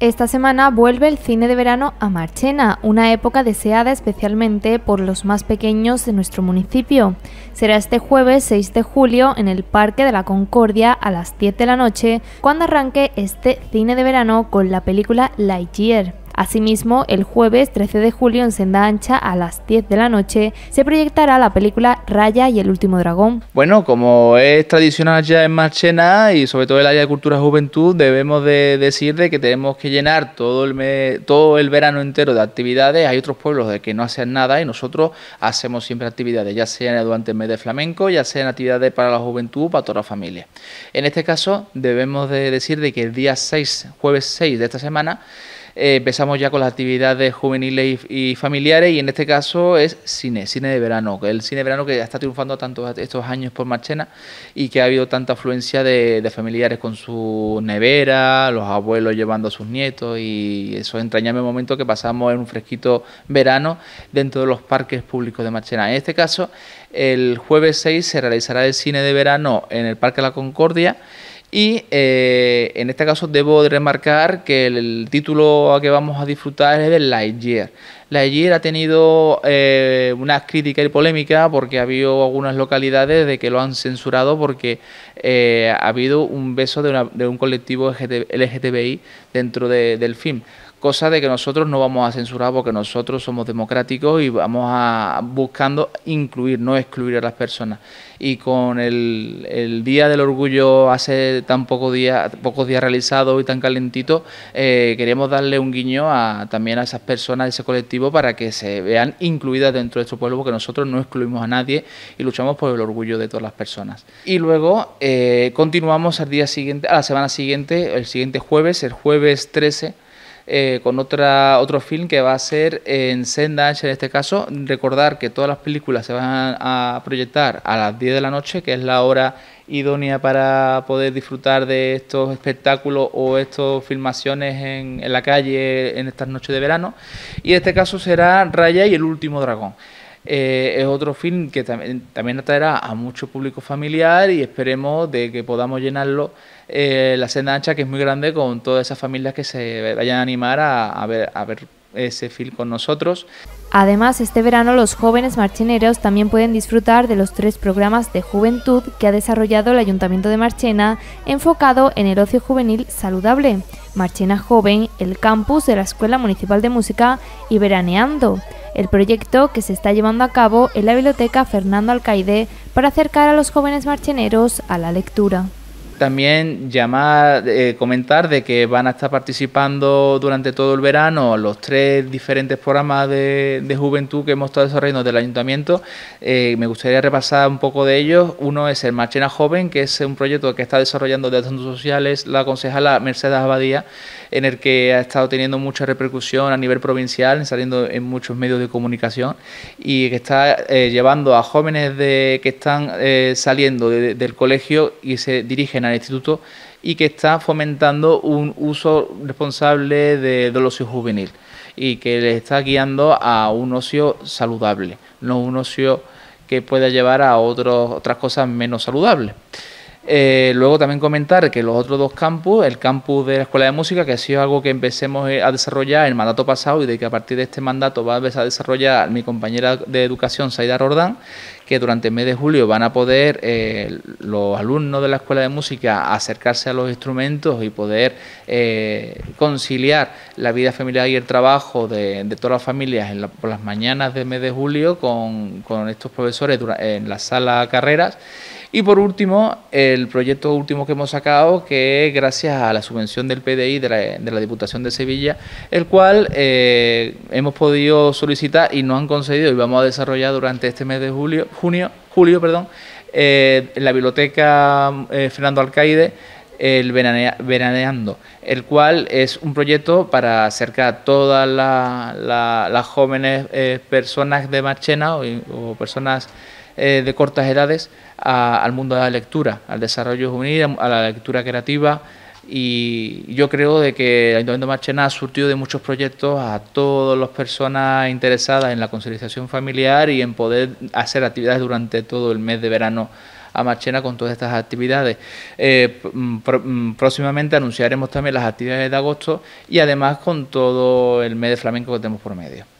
Esta semana vuelve el cine de verano a Marchena, una época deseada especialmente por los más pequeños de nuestro municipio. Será este jueves 6 de julio en el Parque de la Concordia a las 10 de la noche, cuando arranque este cine de verano con la película Lightyear. Asimismo, el jueves 13 de julio en Senda Ancha a las 10 de la noche se proyectará la película Raya y el último dragón. Bueno, como es tradicional ya en Marchena y sobre todo el área de cultura juventud, debemos de decir de que tenemos que llenar todo el, todo el verano entero de actividades. Hay otros pueblos de que no hacen nada y nosotros hacemos siempre actividades, ya sean durante el mes de flamenco, ya sean actividades para la juventud, para toda la familia. En este caso, debemos de decir de que el día 6, jueves 6 de esta semana, eh, empezamos ya con las actividades juveniles y, familiares y en este caso es cine, cine de verano, el cine de verano que ya está triunfando tantos estos años por Marchena y que ha habido tanta afluencia de, familiares con su nevera... los abuelos llevando a sus nietos y eso esos entrañable momento que pasamos en un fresquito verano dentro de los parques públicos de Marchena. En este caso, el jueves 6 se realizará el cine de verano en el Parque La Concordia. Y eh, en este caso debo remarcar que el, título que vamos a disfrutar es de Lightyear. Lightyear ha tenido eh, una crítica y polémica porque ha habido algunas localidades de que lo han censurado porque eh, ha habido un beso de, un colectivo LGTBI dentro del film cosa de que nosotros no vamos a censurar porque nosotros somos democráticos y vamos a buscando incluir, no excluir a las personas. Y con el, Día del Orgullo hace tan poco día, pocos días realizado y tan calentito, eh, queremos darle un guiño también a esas personas, a ese colectivo, para que se vean incluidas dentro de este pueblo, porque nosotros no excluimos a nadie y luchamos por el orgullo de todas las personas. Y luego eh, continuamos al día siguiente, a la semana siguiente, el siguiente jueves, el jueves 13, eh, con otra, otro film que va a ser en Sendash en este caso. Recordar que todas las películas se van a proyectar a las 10 de la noche, que es la hora idónea para poder disfrutar de estos espectáculos o estas filmaciones en, en la calle en estas noches de verano. Y en este caso será Raya y el último dragón. Eh, es otro film que también atraerá a mucho público familiar y esperemos de que podamos llenarlo eh, la senda ancha que es muy grande con todas esas familias que se vayan a animar a, ver, a ver ese film con nosotros. Además, este verano los jóvenes marcheneros también pueden disfrutar de los tres programas de juventud que ha desarrollado el Ayuntamiento de Marchena, enfocado en el ocio juvenil saludable, Marchena Joven, el campus de la Escuela Municipal de Música y Veraneando el proyecto que se está llevando a cabo en la Biblioteca Fernando Alcaide para acercar a los jóvenes marcheneros a la lectura. También llamar, eh, comentar de que van a estar participando durante todo el verano los tres diferentes programas de, juventud que hemos estado desarrollando del ayuntamiento. Eh, me gustaría repasar un poco de ellos. Uno es el Marchena Joven, que es un proyecto que está desarrollando de asuntos sociales la concejala Mercedes Abadía, en el que ha estado teniendo mucha repercusión a nivel provincial, saliendo en muchos medios de comunicación y que está eh, llevando a jóvenes de, que están saliendo del colegio y se dirigen a instituto y que está fomentando un uso responsable de, del ocio juvenil y que le está guiando a un ocio saludable, no un ocio que pueda llevar a otras cosas menos saludables. Eh, luego también comentar que los otros dos campus, el campus de la Escuela de Música, que ha sido algo que empecemos eh, a desarrollar el mandato pasado y de que a partir de este mandato va a empezar a desarrollar mi compañera de educación, Saida Rordán, que durante el mes de julio van a poder eh, los alumnos de la Escuela de Música acercarse a los instrumentos y poder conciliar la vida familiar y el trabajo de, todas las familias en por las mañanas del mes de julio con, con estos profesores en la sala carreras y por último, el proyecto último que hemos sacado, que es gracias a la subvención del PDI de la, Diputación de Sevilla, el cual eh, hemos podido solicitar y nos han concedido y vamos a desarrollar durante este mes de julio, junio, julio, perdón, en eh, la biblioteca eh, Fernando Alcaide el Veraneando, el cual es un proyecto para acercar a todas las jóvenes eh, personas de Marchena o, personas eh, de cortas edades al mundo de la lectura, al desarrollo juvenil, a la lectura creativa. Y yo creo de que el Ayuntamiento de Marchena ha surtido de muchos proyectos a todas las personas interesadas en la conciliación familiar y en poder hacer actividades durante todo el mes de verano a Marchena con todas estas actividades. Eh, próximamente anunciaremos también las actividades de agosto y además con todo el mes de flamenco que tenemos por medio.